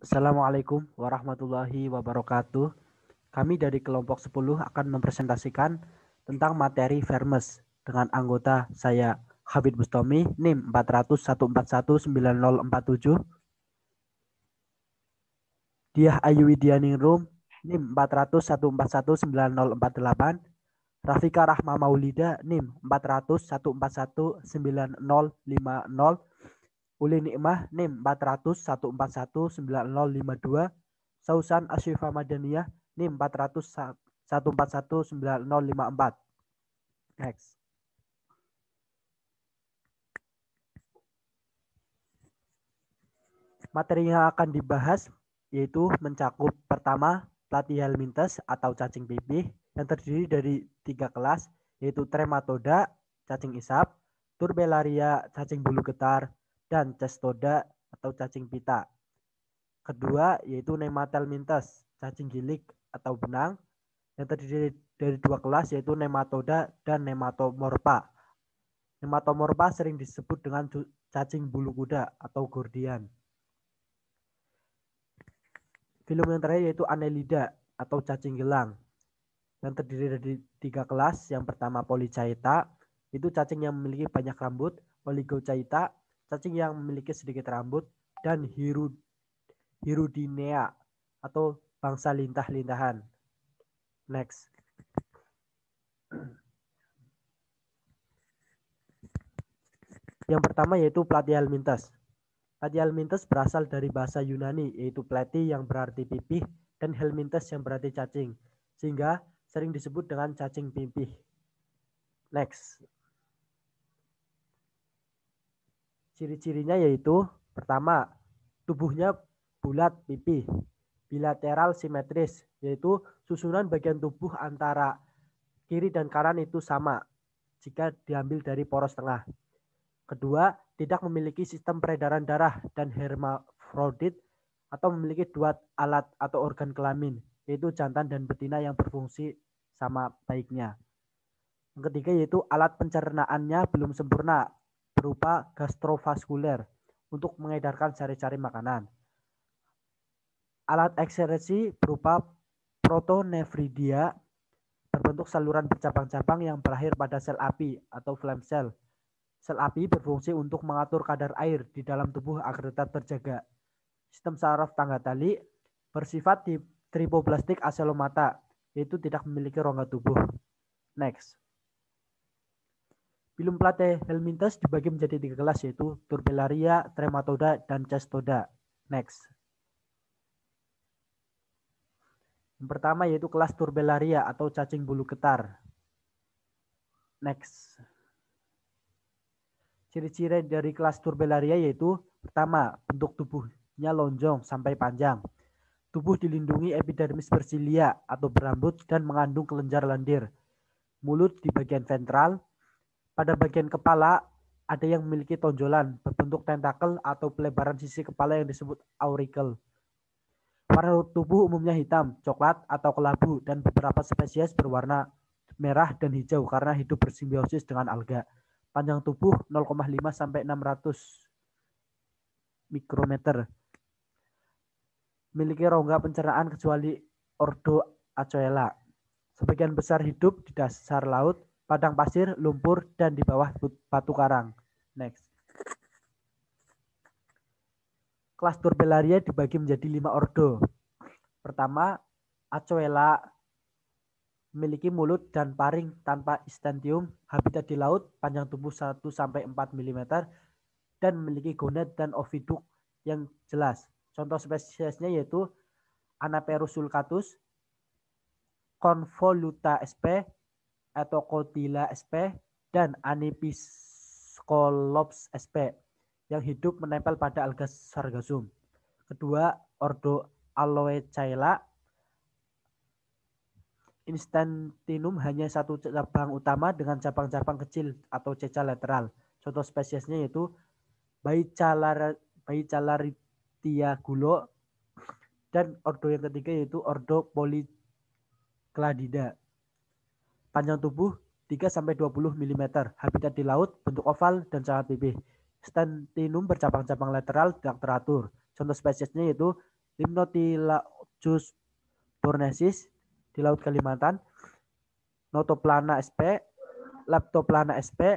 Assalamualaikum warahmatullahi wabarakatuh. Kami dari kelompok 10 akan mempresentasikan tentang materi Vermes dengan anggota saya Habib Bustomi, NIM 400141947. Diah Ayu Widianingrum, NIM 400141948. Rafika Rahma Maulida, NIM 400141950. Uli Nikmah NIM 400 141 9052 Sausan Asyifa Madaniyah NIM 400 141 9054 Next Materi yang akan dibahas yaitu mencakup pertama pelatih helmintes atau cacing pipih yang terdiri dari tiga kelas yaitu trematoda, cacing isap, turbelaria, cacing bulu getar, dan cestoda atau cacing pita. Kedua yaitu nematelmintes, cacing gilik atau benang yang terdiri dari dua kelas yaitu nematoda dan nematomorpha. Nematomorpha sering disebut dengan cacing bulu kuda atau gordian. Film yang terakhir yaitu Anelida atau cacing gelang yang terdiri dari tiga kelas. Yang pertama Polychaeta, itu cacing yang memiliki banyak rambut. Oligochaeta cacing yang memiliki sedikit rambut, dan hirud, hirudinea atau bangsa lintah-lintahan. Next. Yang pertama yaitu platyhelminthes. Platyhelminthes berasal dari bahasa Yunani yaitu plati yang berarti pipih dan helminthes yang berarti cacing. Sehingga sering disebut dengan cacing pipih. Next. Ciri-cirinya yaitu pertama, tubuhnya bulat pipih, bilateral simetris, yaitu susunan bagian tubuh antara kiri dan kanan itu sama jika diambil dari poros tengah. Kedua, tidak memiliki sistem peredaran darah dan hermafrodit atau memiliki dua alat atau organ kelamin, yaitu jantan dan betina yang berfungsi sama baiknya. Yang ketiga yaitu alat pencernaannya belum sempurna berupa gastrovaskuler untuk mengedarkan cari-cari makanan. Alat ekskresi berupa protonefridia berbentuk saluran bercabang-cabang yang berakhir pada sel api atau flame cell. Sel api berfungsi untuk mengatur kadar air di dalam tubuh agar tetap terjaga. Sistem saraf tangga tali bersifat di tripoplastik aselomata, yaitu tidak memiliki rongga tubuh. Next. Filum Plate Helminthus dibagi menjadi tiga kelas yaitu Turbellaria, Trematoda, dan Cestoda. Next. Yang pertama yaitu kelas Turbellaria atau cacing bulu getar. Next. Ciri-ciri dari kelas Turbellaria yaitu pertama, bentuk tubuhnya lonjong sampai panjang. Tubuh dilindungi epidermis bersilia atau berambut dan mengandung kelenjar lendir. Mulut di bagian ventral, pada bagian kepala, ada yang memiliki tonjolan berbentuk tentakel atau pelebaran sisi kepala yang disebut auricle. Warna tubuh umumnya hitam, coklat, atau kelabu, dan beberapa spesies berwarna merah dan hijau karena hidup bersimbiosis dengan alga. Panjang tubuh 0,5 sampai 600 mikrometer. Memiliki rongga pencernaan kecuali Ordo Acoela. Sebagian besar hidup di dasar laut padang pasir, lumpur, dan di bawah batu karang. Next. Kelas turbellaria dibagi menjadi lima ordo. Pertama, Acoela memiliki mulut dan paring tanpa istentium, habitat di laut, panjang tubuh 1 4 mm dan memiliki gonad dan oviduk yang jelas. Contoh spesiesnya yaitu sulcatus, Convoluta sp, atau Kotila sp dan Anipiscolops sp yang hidup menempel pada alga sargassum. Kedua, ordo aloe Aloechaela. Instantinum hanya satu cabang utama dengan cabang-cabang kecil atau ceca lateral. Contoh spesiesnya yaitu Baicalaritia gulo dan ordo yang ketiga yaitu ordo Polycladida. Panjang tubuh 3-20 mm, habitat di laut, bentuk oval, dan sangat pipih. Stentinum bercabang-cabang lateral tidak teratur. Contoh spesiesnya yaitu Limnotilacus bornensis di Laut Kalimantan, Notoplana sp, Leptoplana sp,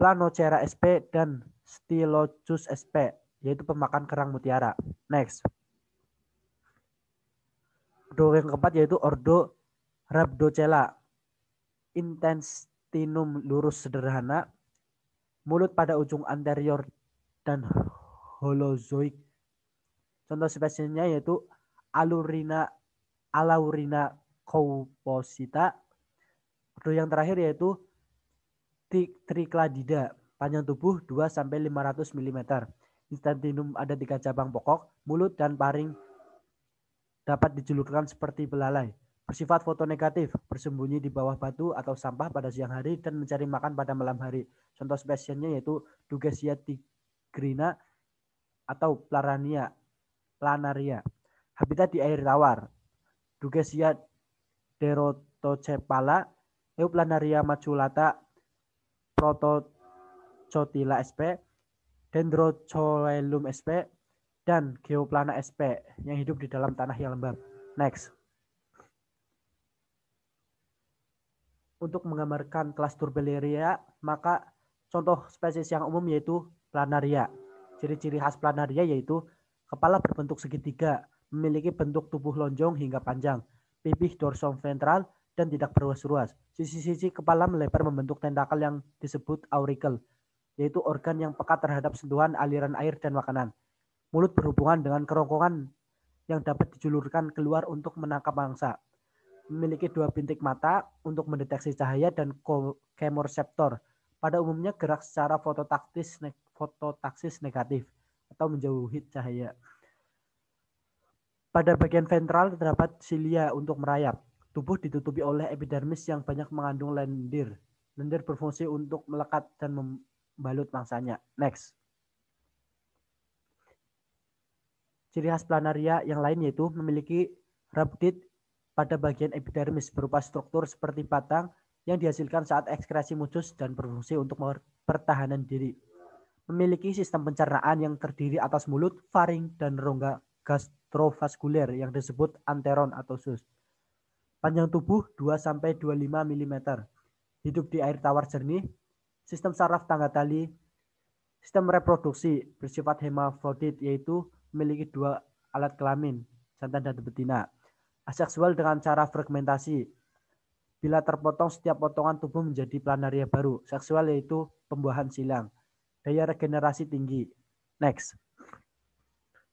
Planocera sp, dan Stylocus sp, yaitu pemakan kerang mutiara. Next. Ordo yang keempat yaitu Ordo Rhabdocella intestinum lurus sederhana, mulut pada ujung anterior dan holozoik. Contoh spesiesnya yaitu alurina alaurina kouposita. Lalu yang terakhir yaitu trikladida, panjang tubuh 2 sampai 500 mm. Intestinum ada tiga cabang pokok, mulut dan paring dapat dijulurkan seperti belalai. Bersifat foto negatif, bersembunyi di bawah batu atau sampah pada siang hari dan mencari makan pada malam hari. Contoh spesiesnya yaitu Dugesia tigrina atau Plarania Planaria. Habitat di air tawar. Dugesia derotocephala, Euplanaria maculata, Protocotila sp, Dendrocoelum sp, dan Geoplana sp yang hidup di dalam tanah yang lembab. Next. untuk menggambarkan kelas Turbellaria, maka contoh spesies yang umum yaitu planaria. Ciri-ciri khas planaria yaitu kepala berbentuk segitiga, memiliki bentuk tubuh lonjong hingga panjang, pipih dorsum ventral dan tidak berruas-ruas. Sisi-sisi kepala melebar membentuk tentakel yang disebut auricle, yaitu organ yang peka terhadap sentuhan aliran air dan makanan. Mulut berhubungan dengan kerongkongan yang dapat dijulurkan keluar untuk menangkap mangsa memiliki dua bintik mata untuk mendeteksi cahaya dan kemorreseptor. Pada umumnya gerak secara fototaktis ne fototaksis negatif atau menjauhi cahaya. Pada bagian ventral terdapat silia untuk merayap. Tubuh ditutupi oleh epidermis yang banyak mengandung lendir. Lendir berfungsi untuk melekat dan membalut mangsanya. Next. Ciri khas planaria yang lain yaitu memiliki rabdit pada bagian epidermis berupa struktur seperti batang yang dihasilkan saat ekskresi mucus dan berfungsi untuk pertahanan diri. Memiliki sistem pencernaan yang terdiri atas mulut, faring, dan rongga gastrovaskuler yang disebut anteron atau sus. Panjang tubuh 2-25 mm. Hidup di air tawar jernih. Sistem saraf tangga tali. Sistem reproduksi bersifat hemafrodit yaitu memiliki dua alat kelamin, jantan dan betina aseksual dengan cara fragmentasi. Bila terpotong, setiap potongan tubuh menjadi planaria baru. Seksual yaitu pembuahan silang. Daya regenerasi tinggi. Next.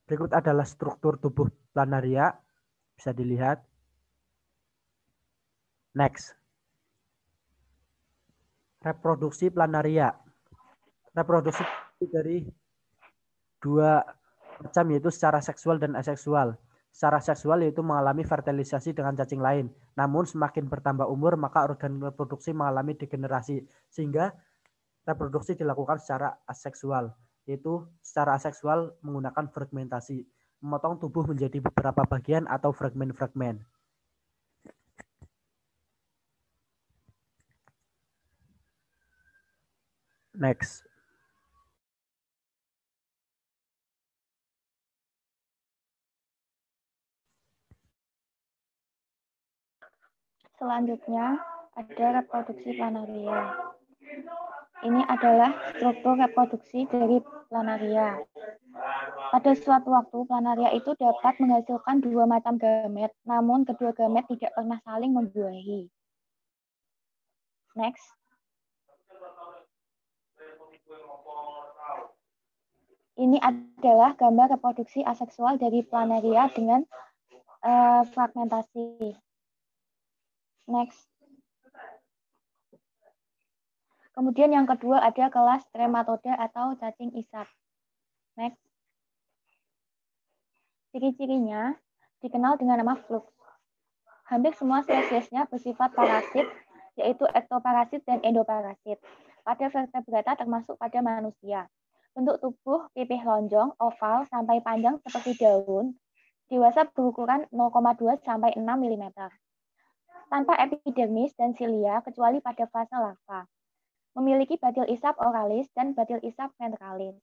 Berikut adalah struktur tubuh planaria. Bisa dilihat. Next. Reproduksi planaria. Reproduksi dari dua macam yaitu secara seksual dan aseksual secara seksual yaitu mengalami fertilisasi dengan cacing lain. Namun semakin bertambah umur maka organ reproduksi mengalami degenerasi sehingga reproduksi dilakukan secara aseksual yaitu secara aseksual menggunakan fragmentasi memotong tubuh menjadi beberapa bagian atau fragmen-fragmen. Next. Selanjutnya, ada reproduksi planaria. Ini adalah struktur reproduksi dari planaria. Pada suatu waktu, planaria itu dapat menghasilkan dua macam gamet, namun kedua gamet tidak pernah saling membuahi. Next. Ini adalah gambar reproduksi aseksual dari planaria dengan uh, fragmentasi. Next. Kemudian yang kedua ada kelas Trematoda atau cacing isat. Next. Ciri-cirinya dikenal dengan nama flux. Hampir semua spesiesnya bersifat parasit, yaitu ektoparasit dan endoparasit. Pada vertebrata termasuk pada manusia. Bentuk tubuh pipih lonjong, oval, sampai panjang seperti daun. Dewasa berukuran 0,2 sampai 6 mm tanpa epidermis dan silia kecuali pada fase larva. Memiliki batil isap oralis dan batil isap ventralis.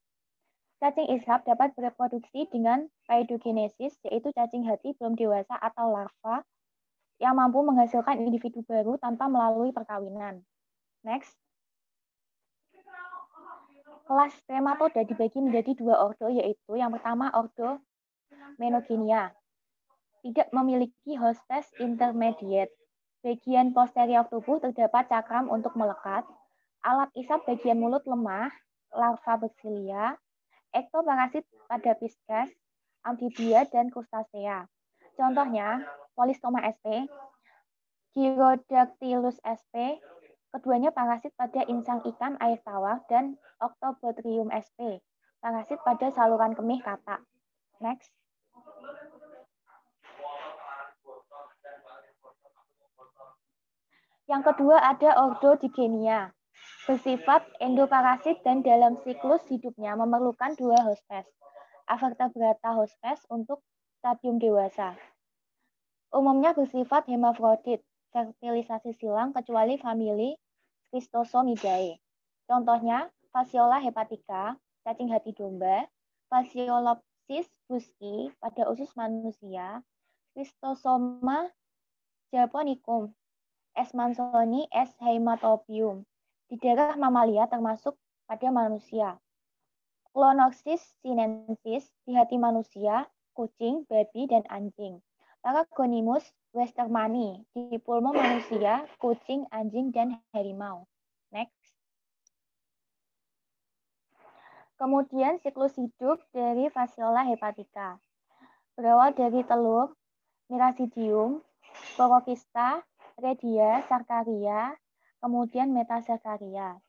Cacing isap dapat bereproduksi dengan paidogenesis, yaitu cacing hati belum dewasa atau larva yang mampu menghasilkan individu baru tanpa melalui perkawinan. Next. Kelas spermatoda dibagi menjadi dua ordo, yaitu yang pertama ordo Menogenia, tidak memiliki hostes intermediate. Bagian posterior tubuh terdapat cakram untuk melekat, alat isap bagian mulut lemah, larva baksilia, ektoparasit pada pisces, amfibia, dan krustasea. Contohnya, polistoma sp, gyrodactylus sp, keduanya parasit pada insang ikan air tawar, dan octobotrium sp, parasit pada saluran kemih katak. Next. Yang kedua ada ordo digenia, bersifat endoparasit dan dalam siklus hidupnya memerlukan dua hospes, Avertebrata hospes untuk stadium dewasa. Umumnya bersifat hemafrodit, fertilisasi silang kecuali famili Christosomidae. Contohnya, Fasciola hepatica, cacing hati domba, Fasciolopsis buski pada usus manusia, Christosoma japonicum S. mansoni, S. hematobium. Di daerah mamalia termasuk pada manusia. Clonoxis sinensis di hati manusia, kucing, babi, dan anjing. Paragonimus westermani di pulmo manusia, kucing, anjing, dan harimau. Next. Kemudian siklus hidup dari Fasciola hepatica. Berawal dari telur, mirasidium, porokista, redia sarkaria, kemudian metasarkaria.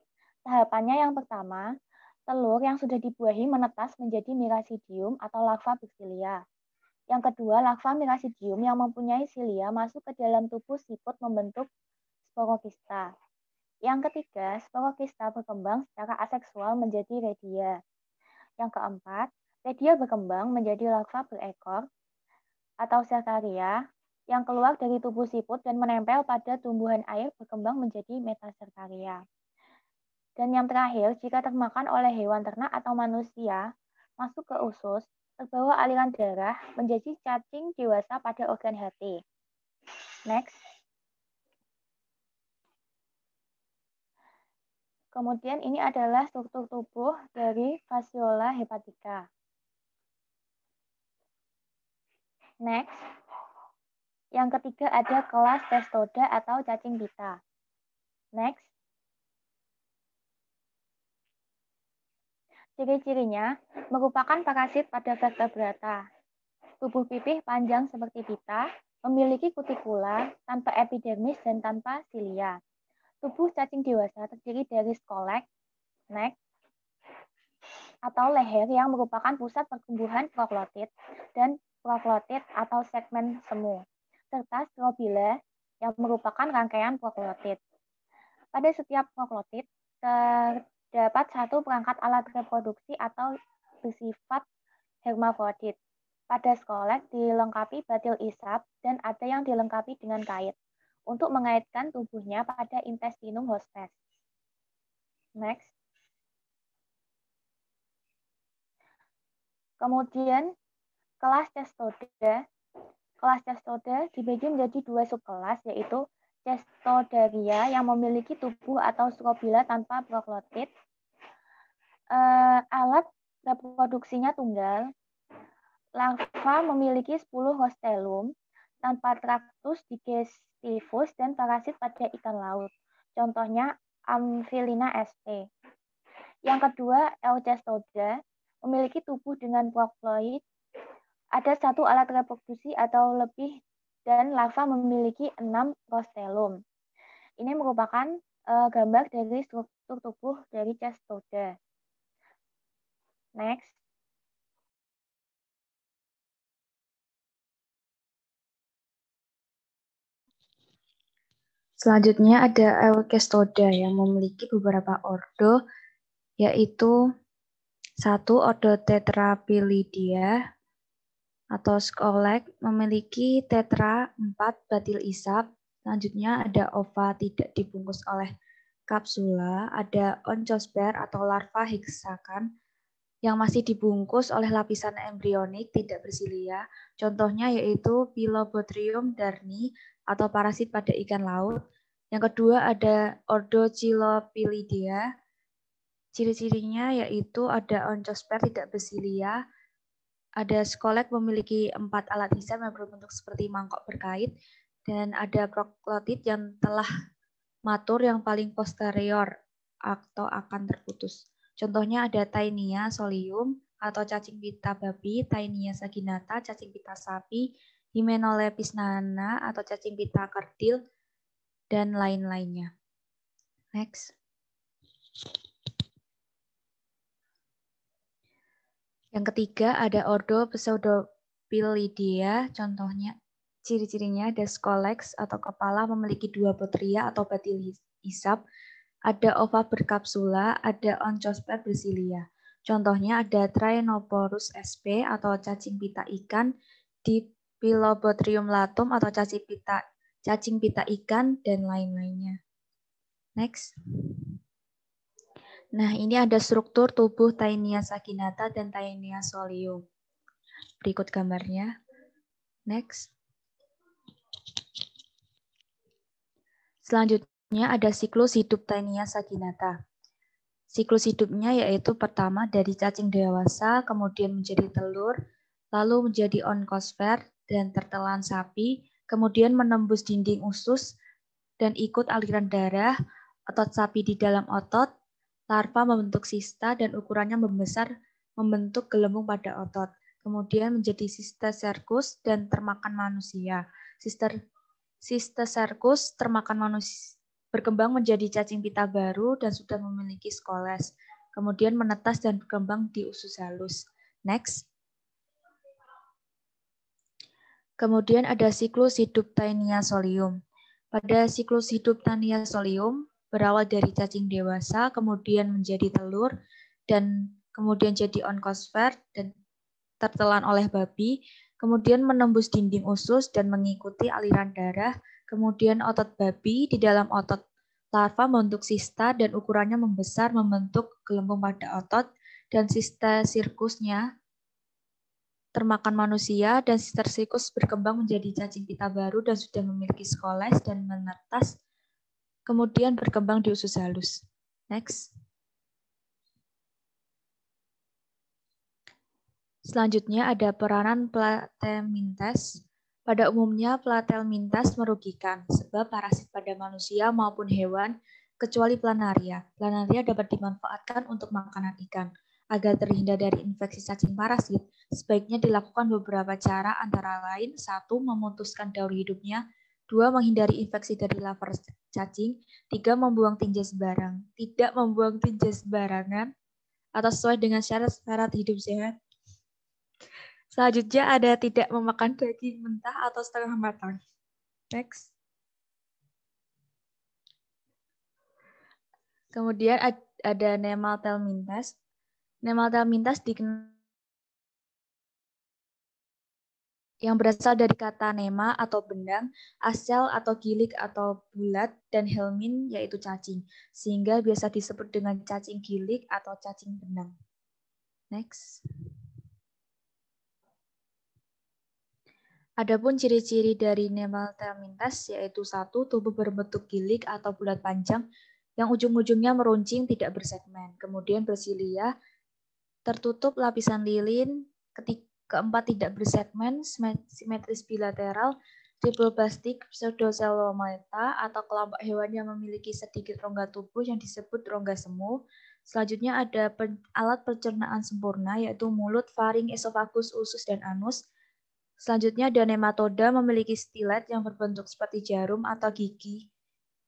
Tahapannya yang pertama, telur yang sudah dibuahi menetas menjadi mirasidium atau larva bisilia. Yang kedua, larva mirasidium yang mempunyai silia masuk ke dalam tubuh siput membentuk sporokista. Yang ketiga, sporokista berkembang secara aseksual menjadi redia. Yang keempat, redia berkembang menjadi larva berekor atau sarkaria yang keluar dari tubuh siput dan menempel pada tumbuhan air berkembang menjadi metasertaria. Dan yang terakhir, jika termakan oleh hewan ternak atau manusia, masuk ke usus, terbawa aliran darah, menjadi cacing dewasa pada organ hati. Next. Kemudian ini adalah struktur tubuh dari Fasciola hepatica. Next. Yang ketiga ada kelas testoda atau cacing pita. Next. Ciri-cirinya merupakan parasit pada vertebrata. Tubuh pipih panjang seperti pita, memiliki kutikula tanpa epidermis dan tanpa silia. Tubuh cacing dewasa terdiri dari skolek, neck, atau leher yang merupakan pusat pertumbuhan proklotit dan proklotit atau segmen semu serta strobila yang merupakan rangkaian proklotid. Pada setiap proklotid terdapat satu perangkat alat reproduksi atau bersifat hermafrodit. Pada skolek dilengkapi batil isap dan ada yang dilengkapi dengan kait untuk mengaitkan tubuhnya pada intestinum hostes. Next. Kemudian kelas testoda kelas cestoda dibagi menjadi dua subkelas yaitu cestodaria yang memiliki tubuh atau strobila tanpa proklotid. Eh, alat reproduksinya tunggal. Larva memiliki 10 hostelum tanpa traktus digestivus dan parasit pada ikan laut. Contohnya Amphilina sp. Yang kedua, Eucestoda memiliki tubuh dengan prokloid ada satu alat reproduksi atau lebih dan larva memiliki enam prostelum. Ini merupakan uh, gambar dari struktur tubuh dari Cestoda. Next. Selanjutnya ada Eukestoda yang memiliki beberapa ordo, yaitu satu ordo Tetrapilidia, atau Skolek memiliki tetra 4 batil isap, selanjutnya ada ova tidak dibungkus oleh kapsula, ada oncosper atau larva heksakan yang masih dibungkus oleh lapisan embrionik tidak bersilia. Contohnya yaitu Pilobotrium darni atau parasit pada ikan laut. Yang kedua ada ordo Ordocilopilidea. Ciri-cirinya yaitu ada oncosper tidak bersilia, ada skolek memiliki empat alat hisap yang berbentuk seperti mangkok berkait, dan ada proklotid yang telah matur yang paling posterior atau akan terputus. Contohnya ada Tainia solium atau cacing pita babi, Tainia saginata, cacing pita sapi, Himenolepis nana atau cacing pita kerdil, dan lain-lainnya. Next. Yang ketiga ada ordo Pseudopilidia, contohnya ciri-cirinya ada skoleks atau kepala memiliki dua petria atau petil isap, ada ova berkapsula, ada oncosper bersilia. Contohnya ada Trinoporus sp atau cacing pita ikan, Pilobotrium latum atau cacing pita cacing pita ikan dan lain-lainnya. Next. Nah, ini ada struktur tubuh Taenia saginata dan Taenia solium. Berikut gambarnya. Next. Selanjutnya ada siklus hidup Taenia saginata. Siklus hidupnya yaitu pertama dari cacing dewasa, kemudian menjadi telur, lalu menjadi onkosfer dan tertelan sapi, kemudian menembus dinding usus dan ikut aliran darah, otot sapi di dalam otot, Larva membentuk sista dan ukurannya membesar membentuk gelembung pada otot. Kemudian menjadi sista serkus dan termakan manusia. Sister, sista serkus termakan manusia berkembang menjadi cacing pita baru dan sudah memiliki skoles. Kemudian menetas dan berkembang di usus halus. Next. Kemudian ada siklus hidup Taenia solium. Pada siklus hidup Taenia solium, berawal dari cacing dewasa, kemudian menjadi telur, dan kemudian jadi onkosfer dan tertelan oleh babi, kemudian menembus dinding usus dan mengikuti aliran darah, kemudian otot babi di dalam otot larva membentuk sista dan ukurannya membesar membentuk gelembung pada otot, dan sista sirkusnya termakan manusia dan sister sirkus berkembang menjadi cacing pita baru dan sudah memiliki skoles dan menetas kemudian berkembang di usus halus. Next. Selanjutnya ada peranan platelmintes. Pada umumnya platelmintes merugikan sebab parasit pada manusia maupun hewan kecuali planaria. Planaria dapat dimanfaatkan untuk makanan ikan. Agar terhindar dari infeksi cacing parasit, sebaiknya dilakukan beberapa cara antara lain, satu, memutuskan daur hidupnya, Dua, menghindari infeksi dari laver cacing. Tiga, membuang tinja sembarang. Tidak membuang tinja sembarangan atau sesuai dengan syarat-syarat hidup sehat. Selanjutnya ada tidak memakan daging mentah atau setengah matang. Next. Kemudian ada nemaltelmintas. Nemaltelmintas dikenal yang berasal dari kata nema atau benang, asel atau gilik atau bulat, dan helmin yaitu cacing, sehingga biasa disebut dengan cacing gilik atau cacing benang. Next. Adapun ciri-ciri dari nemal nemaltamintas yaitu satu tubuh berbentuk gilik atau bulat panjang yang ujung-ujungnya meruncing tidak bersegmen, kemudian bersilia, tertutup lapisan lilin, ketika keempat tidak bersegmen, simetris bilateral, triploblastik, pseudocelomata atau kelompok hewan yang memiliki sedikit rongga tubuh yang disebut rongga semu. Selanjutnya ada per, alat pencernaan sempurna yaitu mulut, faring, esofagus, usus dan anus. Selanjutnya ada nematoda memiliki stilet yang berbentuk seperti jarum atau gigi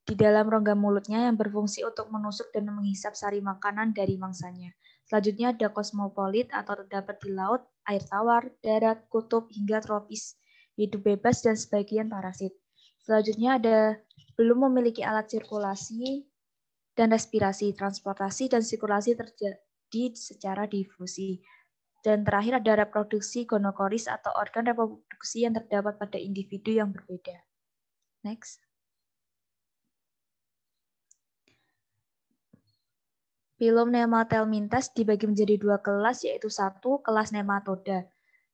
di dalam rongga mulutnya yang berfungsi untuk menusuk dan menghisap sari makanan dari mangsanya. Selanjutnya ada kosmopolit atau terdapat di laut, air tawar, darat, kutub, hingga tropis, hidup bebas, dan sebagian parasit. Selanjutnya ada belum memiliki alat sirkulasi dan respirasi, transportasi, dan sirkulasi terjadi secara difusi. Dan terakhir ada reproduksi gonokoris atau organ reproduksi yang terdapat pada individu yang berbeda. Next. Pilum nematelmintas dibagi menjadi dua kelas, yaitu satu kelas nematoda.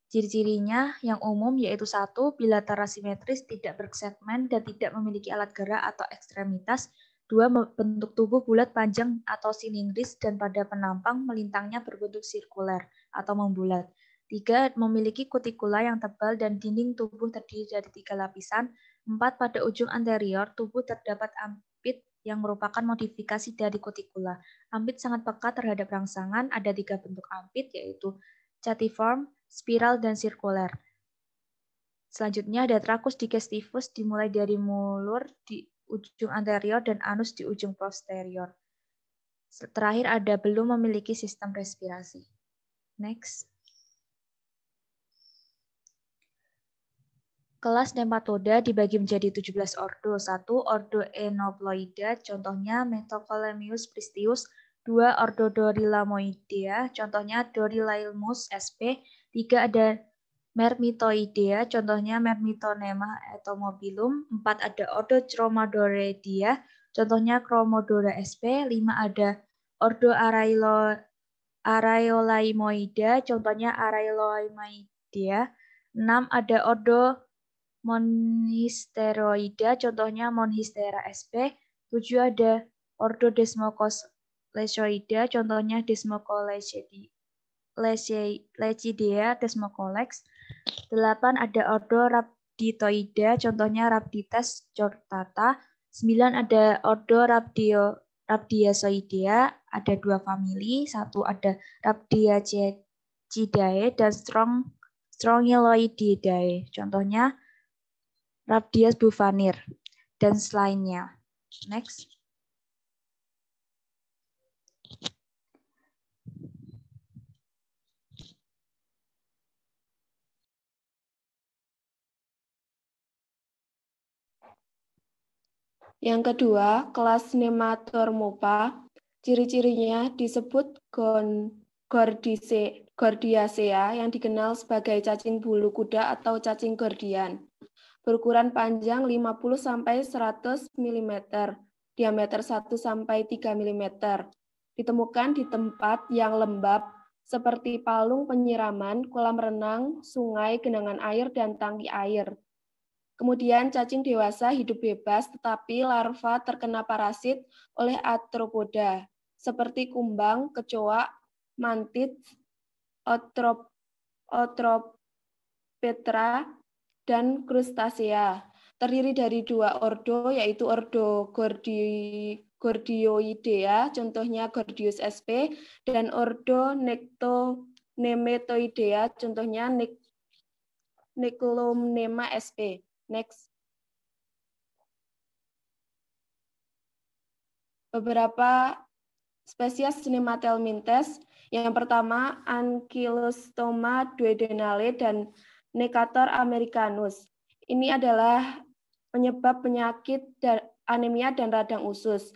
Ciri-cirinya yang umum yaitu satu bilateral simetris tidak bersegmen dan tidak memiliki alat gerak atau ekstremitas. Dua bentuk tubuh bulat panjang atau silindris dan pada penampang melintangnya berbentuk sirkuler atau membulat. Tiga, memiliki kutikula yang tebal dan dinding tubuh terdiri dari tiga lapisan. Empat, pada ujung anterior, tubuh terdapat ampit yang merupakan modifikasi dari kutikula. Ampit sangat peka terhadap rangsangan, ada tiga bentuk ampit, yaitu catiform, spiral, dan sirkuler. Selanjutnya ada trakus digestivus dimulai dari mulur di ujung anterior dan anus di ujung posterior. Terakhir ada belum memiliki sistem respirasi. Next. Kelas nematoda dibagi menjadi 17 ordo. Satu Ordo Enoploida, contohnya Metocolemius pristius. Dua Ordo Dorylalamoidea, contohnya Dorylailmus sp. Tiga Ada Mermitoidea, contohnya Mermitonema etomobilum. Empat Ada Ordo Chromodoredea, contohnya Chromodora sp. Lima Ada Ordo Arailo, Araeolaimoidea, contohnya Araiolaimoidea. 6. Ada Ordo monisteroida, contohnya monhistera sp. Tujuh ada Ordo ordodesmocolecoida, contohnya Lecidea desmocolex. Delapan ada Ordo ordorhabditoida, contohnya rhabdites cortata. 9 ada ordorhabdio Rhabdiasoidea ada dua famili, satu ada Rhabdiacidae dan Strong Strongyloididae. Contohnya Rabdias buvanir, dan selainnya. Next. Yang kedua, kelas Nematormopa, ciri-cirinya disebut gon, yang dikenal sebagai cacing bulu kuda atau cacing gordian berukuran panjang 50 sampai 100 mm, diameter 1 sampai 3 mm. Ditemukan di tempat yang lembab seperti palung penyiraman, kolam renang, sungai, genangan air, dan tangki air. Kemudian cacing dewasa hidup bebas tetapi larva terkena parasit oleh atropoda seperti kumbang, kecoa, mantit, otrop, otropetra, dan crustacea Terdiri dari dua ordo, yaitu ordo Gordi, Gordioidea, ya, contohnya Gordius sp, dan ordo nemetoidea ya, contohnya nekulum sp. Next. Beberapa spesies nematelmintes. Yang pertama, Ankylostoma duodenale dan Necator americanus. Ini adalah penyebab penyakit anemia dan radang usus,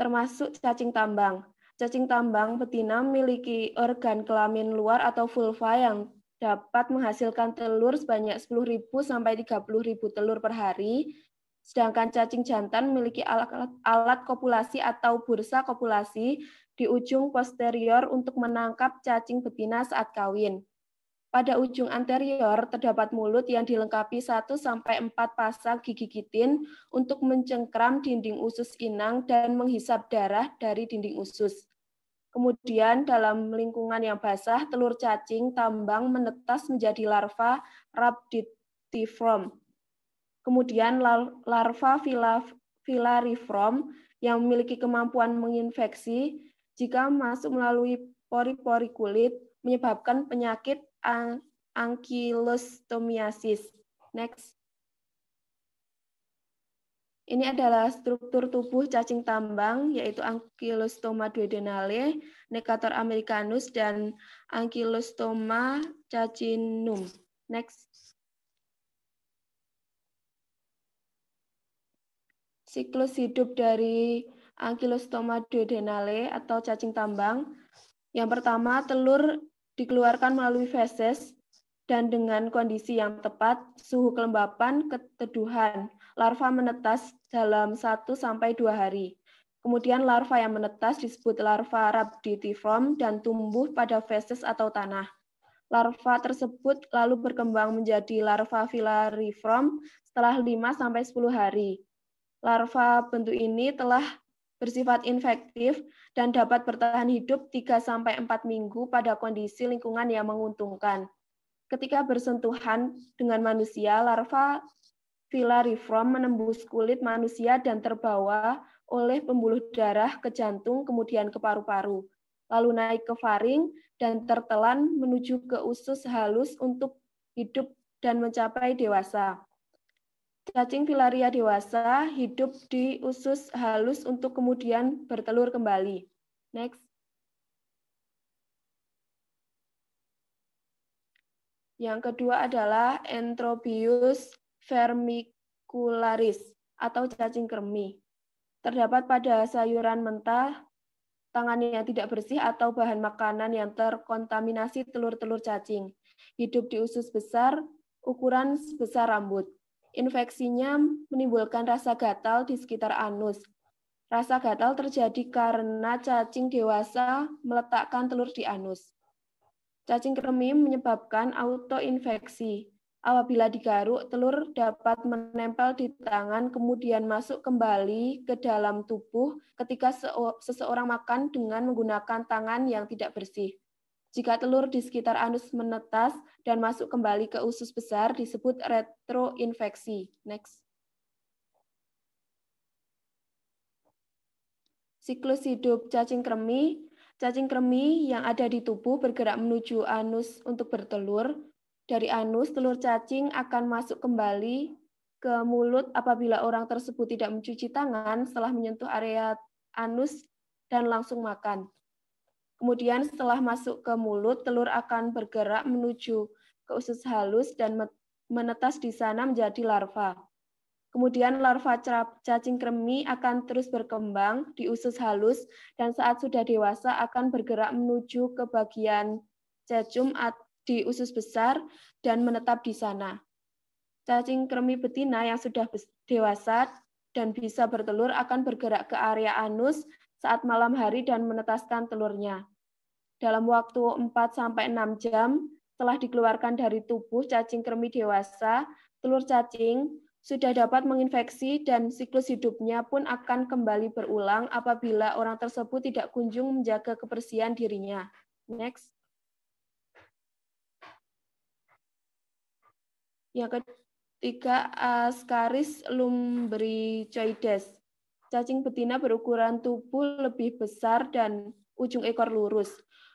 termasuk cacing tambang. Cacing tambang betina memiliki organ kelamin luar atau vulva yang dapat menghasilkan telur sebanyak 10.000 sampai 30.000 telur per hari, sedangkan cacing jantan memiliki alat, alat kopulasi atau bursa kopulasi di ujung posterior untuk menangkap cacing betina saat kawin. Pada ujung anterior terdapat mulut yang dilengkapi 1 sampai 4 pasang gigi kitin untuk mencengkram dinding usus inang dan menghisap darah dari dinding usus. Kemudian dalam lingkungan yang basah, telur cacing tambang menetas menjadi larva rhabditiform. Kemudian larva filariform yang memiliki kemampuan menginfeksi jika masuk melalui pori-pori kulit menyebabkan penyakit ankylostomiasis. Next. Ini adalah struktur tubuh cacing tambang, yaitu Ankylostoma duodenale, Necator americanus, dan Ankylostoma cacinum. Next. Siklus hidup dari Ankylostoma duodenale atau cacing tambang. Yang pertama, telur dikeluarkan melalui feses dan dengan kondisi yang tepat, suhu kelembapan, keteduhan, larva menetas dalam 1-2 hari. Kemudian larva yang menetas disebut larva rhabditiform dan tumbuh pada feses atau tanah. Larva tersebut lalu berkembang menjadi larva filariform setelah 5-10 hari. Larva bentuk ini telah bersifat infektif dan dapat bertahan hidup 3-4 minggu pada kondisi lingkungan yang menguntungkan. Ketika bersentuhan dengan manusia, larva filariform menembus kulit manusia dan terbawa oleh pembuluh darah ke jantung, kemudian ke paru-paru, lalu naik ke faring dan tertelan menuju ke usus halus untuk hidup dan mencapai dewasa. Cacing filaria dewasa hidup di usus halus untuk kemudian bertelur kembali. Next. Yang kedua adalah Entrobius vermicularis atau cacing kermi. Terdapat pada sayuran mentah, tangan yang tidak bersih atau bahan makanan yang terkontaminasi telur-telur cacing. Hidup di usus besar, ukuran sebesar rambut. Infeksinya menimbulkan rasa gatal di sekitar anus. Rasa gatal terjadi karena cacing dewasa meletakkan telur di anus. Cacing kremim menyebabkan autoinfeksi. Apabila digaruk, telur dapat menempel di tangan kemudian masuk kembali ke dalam tubuh ketika seseorang makan dengan menggunakan tangan yang tidak bersih. Jika telur di sekitar anus menetas dan masuk kembali ke usus besar disebut retroinfeksi. Next. Siklus hidup cacing kremi. Cacing kremi yang ada di tubuh bergerak menuju anus untuk bertelur. Dari anus, telur cacing akan masuk kembali ke mulut apabila orang tersebut tidak mencuci tangan setelah menyentuh area anus dan langsung makan. Kemudian setelah masuk ke mulut, telur akan bergerak menuju ke usus halus dan menetas di sana menjadi larva. Kemudian larva cacing kremi akan terus berkembang di usus halus dan saat sudah dewasa akan bergerak menuju ke bagian cecum di usus besar dan menetap di sana. Cacing kremi betina yang sudah dewasa dan bisa bertelur akan bergerak ke area anus saat malam hari dan menetaskan telurnya. Dalam waktu 4-6 jam telah dikeluarkan dari tubuh cacing kermi dewasa, telur cacing sudah dapat menginfeksi dan siklus hidupnya pun akan kembali berulang apabila orang tersebut tidak kunjung menjaga kebersihan dirinya. Next. Yang ketiga, Ascaris lumbricoides. Cacing betina berukuran tubuh lebih besar dan ujung ekor lurus.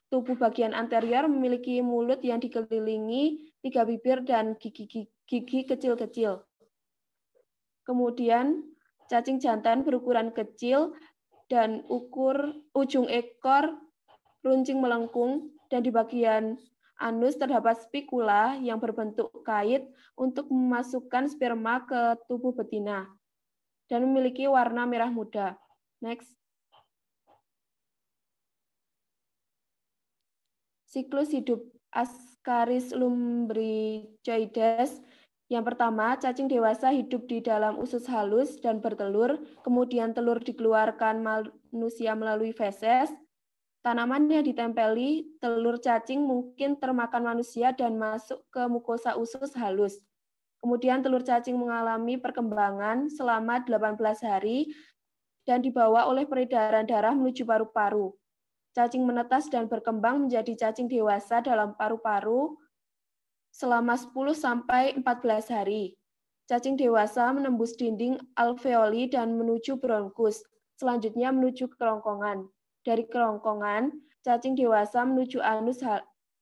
Tubuh bagian anterior memiliki mulut yang dikelilingi tiga bibir dan gigi-gigi kecil-kecil. Kemudian, cacing jantan berukuran kecil dan ukur ujung ekor runcing melengkung dan di bagian anus terdapat spikula yang berbentuk kait untuk memasukkan sperma ke tubuh betina dan memiliki warna merah muda. Next. Siklus hidup Ascaris lumbricoides yang pertama, cacing dewasa hidup di dalam usus halus dan bertelur, kemudian telur dikeluarkan manusia melalui feses. Tanamannya ditempeli telur cacing mungkin termakan manusia dan masuk ke mukosa usus halus. Kemudian telur cacing mengalami perkembangan selama 18 hari dan dibawa oleh peredaran darah menuju paru-paru. Cacing menetas dan berkembang menjadi cacing dewasa dalam paru-paru selama 10 sampai 14 hari. Cacing dewasa menembus dinding alveoli dan menuju bronkus, selanjutnya menuju kerongkongan. Dari kerongkongan, cacing dewasa menuju anus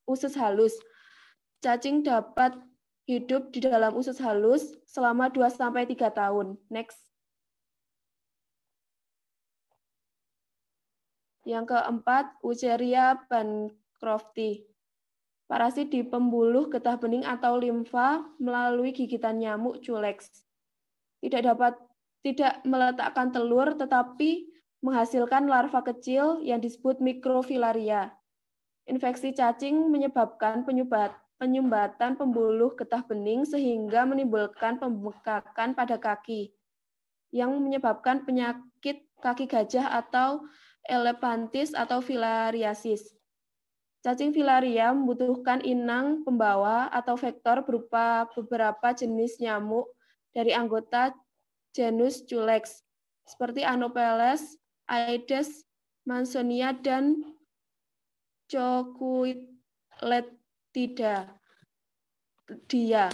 usus halus. Cacing dapat hidup di dalam usus halus selama 2-3 tahun. Next. Yang keempat, uceria bancrofti. Parasit di pembuluh getah bening atau limfa melalui gigitan nyamuk culex. Tidak dapat tidak meletakkan telur tetapi menghasilkan larva kecil yang disebut mikrofilaria. Infeksi cacing menyebabkan penyubat, penyumbatan pembuluh getah bening sehingga menimbulkan pembekakan pada kaki yang menyebabkan penyakit kaki gajah atau elepantis atau filariasis. Cacing filaria membutuhkan inang pembawa atau vektor berupa beberapa jenis nyamuk dari anggota genus Culex seperti Anopheles, Aedes, Mansonia, dan Coculet tidak dia.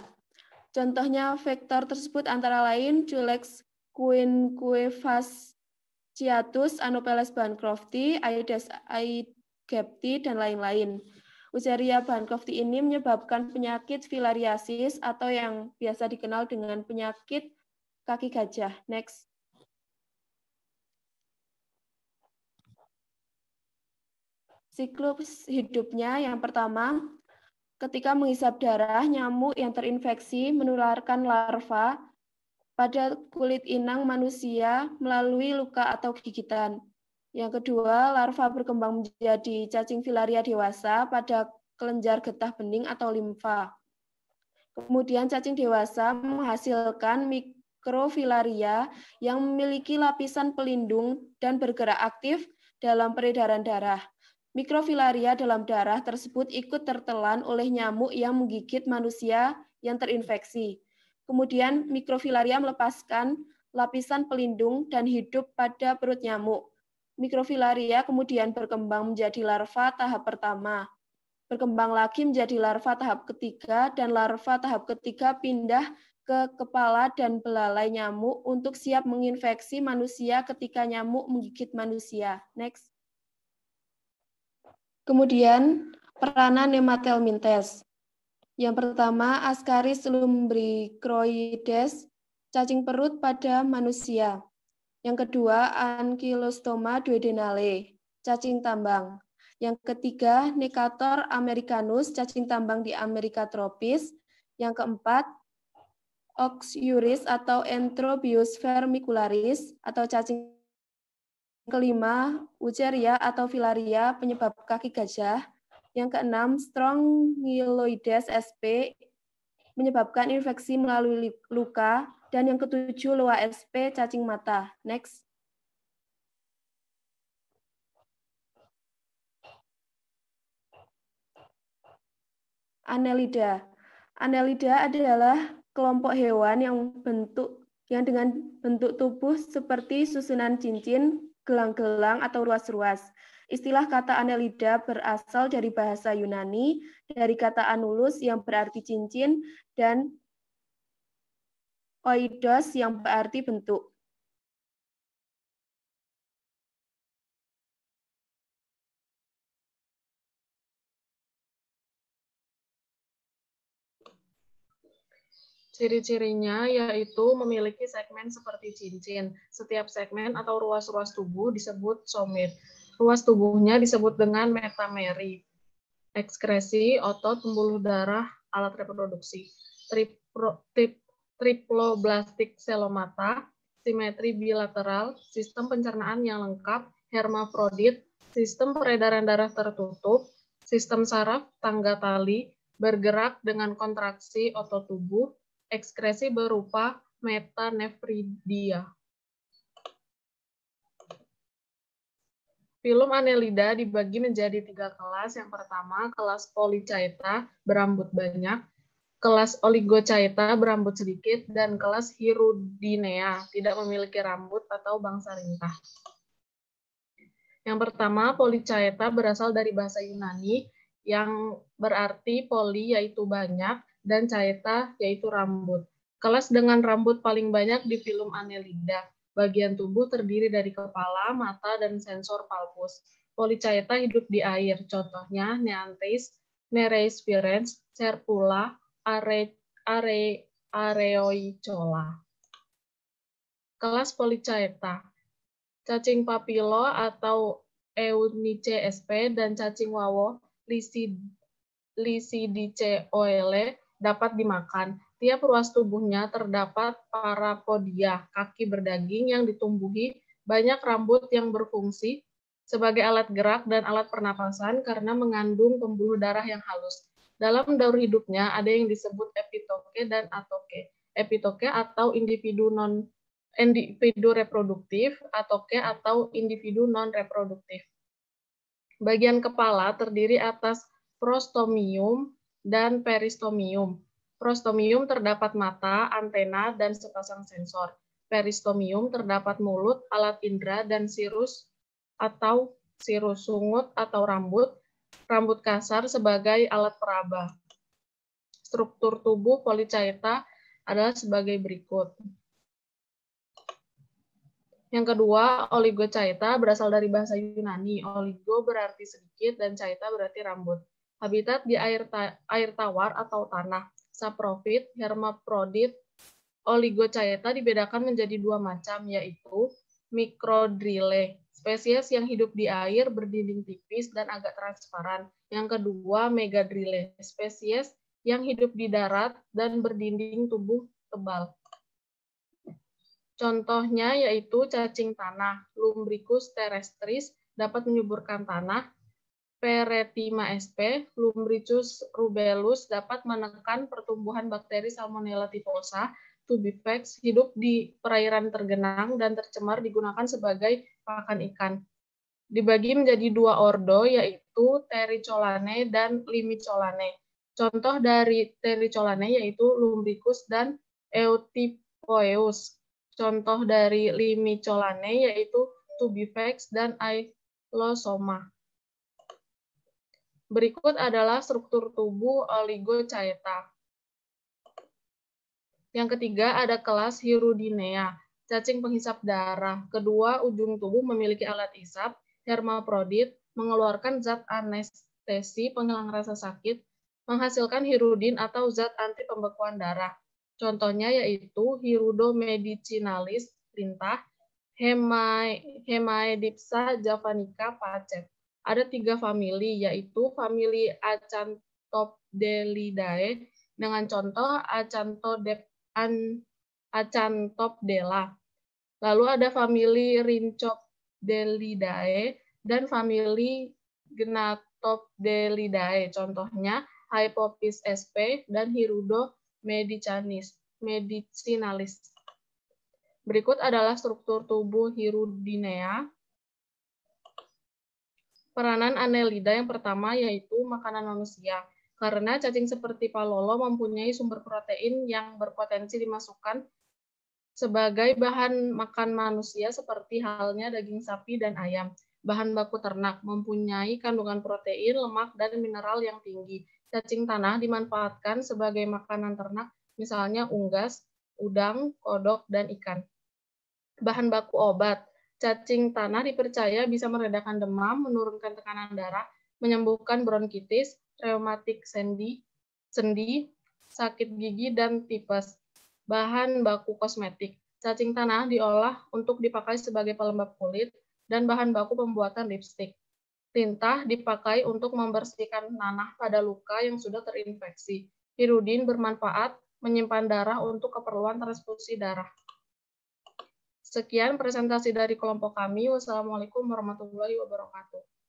Contohnya vektor tersebut antara lain Culex quinquefasciatus, Anopheles bancrofti, Aedes aegypti, dan lain-lain. Uzaria bancrofti ini menyebabkan penyakit filariasis atau yang biasa dikenal dengan penyakit kaki gajah. Next. Siklus hidupnya yang pertama, ketika menghisap darah, nyamuk yang terinfeksi menularkan larva pada kulit inang manusia melalui luka atau gigitan. Yang kedua, larva berkembang menjadi cacing filaria dewasa pada kelenjar getah bening atau limfa. Kemudian cacing dewasa menghasilkan mikrofilaria yang memiliki lapisan pelindung dan bergerak aktif dalam peredaran darah. Mikrofilaria dalam darah tersebut ikut tertelan oleh nyamuk yang menggigit manusia yang terinfeksi. Kemudian mikrofilaria melepaskan lapisan pelindung dan hidup pada perut nyamuk. Mikrofilaria kemudian berkembang menjadi larva tahap pertama. Berkembang lagi menjadi larva tahap ketiga dan larva tahap ketiga pindah ke kepala dan belalai nyamuk untuk siap menginfeksi manusia ketika nyamuk menggigit manusia. Next. Kemudian peranan nematelmintes. Yang pertama, Ascaris lumbricoides, cacing perut pada manusia. Yang kedua, Ankylostoma duodenale, cacing tambang. Yang ketiga, Nekator americanus, cacing tambang di Amerika tropis. Yang keempat, Oxyuris atau Entrobius vermicularis atau cacing kelima, uceria atau filaria penyebab kaki gajah. Yang keenam, Strongyloides sp menyebabkan infeksi melalui luka. Dan yang ketujuh, Loa sp cacing mata. Next. Anelida. Anelida adalah kelompok hewan yang bentuk yang dengan bentuk tubuh seperti susunan cincin, gelang-gelang atau ruas-ruas. Istilah kata anelida berasal dari bahasa Yunani, dari kata anulus yang berarti cincin, dan oidos yang berarti bentuk. Ciri-cirinya yaitu memiliki segmen seperti cincin. Setiap segmen atau ruas-ruas tubuh disebut somit. Ruas tubuhnya disebut dengan metameri. Ekskresi, otot, pembuluh darah, alat reproduksi. Tripro, trip, triploblastik selomata, simetri bilateral, sistem pencernaan yang lengkap, hermafrodit, sistem peredaran darah tertutup, sistem saraf, tangga tali, bergerak dengan kontraksi otot tubuh, ekskresi berupa metanefridia. Filum anelida dibagi menjadi tiga kelas. Yang pertama, kelas policaeta berambut banyak, kelas oligocaeta berambut sedikit, dan kelas hirudinea tidak memiliki rambut atau bangsa rintah. Yang pertama, policaeta berasal dari bahasa Yunani yang berarti poli yaitu banyak, dan caeta yaitu rambut. Kelas dengan rambut paling banyak di film Annelida. Bagian tubuh terdiri dari kepala, mata, dan sensor palpus. Polycaeta hidup di air, contohnya Neanthes, Nereispirens, Serpula, Are, Are, Areoicola. Kelas Polycaeta Cacing papilo atau Eunice sp dan cacing wawo Lisidice oele dapat dimakan. Tiap ruas tubuhnya terdapat parapodia, kaki berdaging yang ditumbuhi banyak rambut yang berfungsi sebagai alat gerak dan alat pernapasan karena mengandung pembuluh darah yang halus. Dalam daur hidupnya ada yang disebut epitoke dan atoke. Epitoke atau individu non individu reproduktif, atoke atau individu non reproduktif. Bagian kepala terdiri atas prostomium, dan peristomium. Prostomium terdapat mata, antena, dan sepasang sensor. Peristomium terdapat mulut, alat indera, dan sirus atau sirus sungut atau rambut, rambut kasar sebagai alat peraba. Struktur tubuh policaeta adalah sebagai berikut. Yang kedua, oligochaeta berasal dari bahasa Yunani. Oligo berarti sedikit dan chaeta berarti rambut habitat di air, ta air tawar atau tanah. Saprofit, hermaprodit, oligochaeta dibedakan menjadi dua macam, yaitu mikrodrile, spesies yang hidup di air, berdinding tipis, dan agak transparan. Yang kedua, megadrile, spesies yang hidup di darat dan berdinding tubuh tebal. Contohnya yaitu cacing tanah, lumbricus terrestris, dapat menyuburkan tanah, Peretima sp, Lumbricus rubellus dapat menekan pertumbuhan bakteri Salmonella typhosa Tubifex hidup di perairan tergenang dan tercemar digunakan sebagai pakan ikan. Dibagi menjadi dua ordo yaitu Tericholane dan Limicholane. Contoh dari Tericholane yaitu Lumbricus dan Eutipoeus. Contoh dari Limicholane yaitu Tubifex dan Ailosoma. Berikut adalah struktur tubuh oligochaeta. Yang ketiga ada kelas hirudinea, cacing penghisap darah. Kedua, ujung tubuh memiliki alat isap, hermaprodit, mengeluarkan zat anestesi penghilang rasa sakit, menghasilkan hirudin atau zat anti pembekuan darah. Contohnya yaitu hirudo medicinalis lintah, hemaedipsa javanica pacet ada tiga famili, yaitu famili Acantopdelidae dengan contoh Acantodep an, Lalu ada famili Rhynchopdelidae dan famili Gnatopdelidae, contohnya Hypopis sp dan Hirudo medicinalis. Berikut adalah struktur tubuh Hirudinea peranan anelida yang pertama yaitu makanan manusia. Karena cacing seperti palolo mempunyai sumber protein yang berpotensi dimasukkan sebagai bahan makan manusia seperti halnya daging sapi dan ayam. Bahan baku ternak mempunyai kandungan protein, lemak, dan mineral yang tinggi. Cacing tanah dimanfaatkan sebagai makanan ternak, misalnya unggas, udang, kodok, dan ikan. Bahan baku obat Cacing tanah dipercaya bisa meredakan demam, menurunkan tekanan darah, menyembuhkan bronkitis, reumatik sendi, sendi, sakit gigi, dan tipes. Bahan baku kosmetik. Cacing tanah diolah untuk dipakai sebagai pelembab kulit dan bahan baku pembuatan lipstik. Tinta dipakai untuk membersihkan nanah pada luka yang sudah terinfeksi. Hirudin bermanfaat menyimpan darah untuk keperluan transfusi darah. Sekian presentasi dari kelompok kami. Wassalamualaikum warahmatullahi wabarakatuh.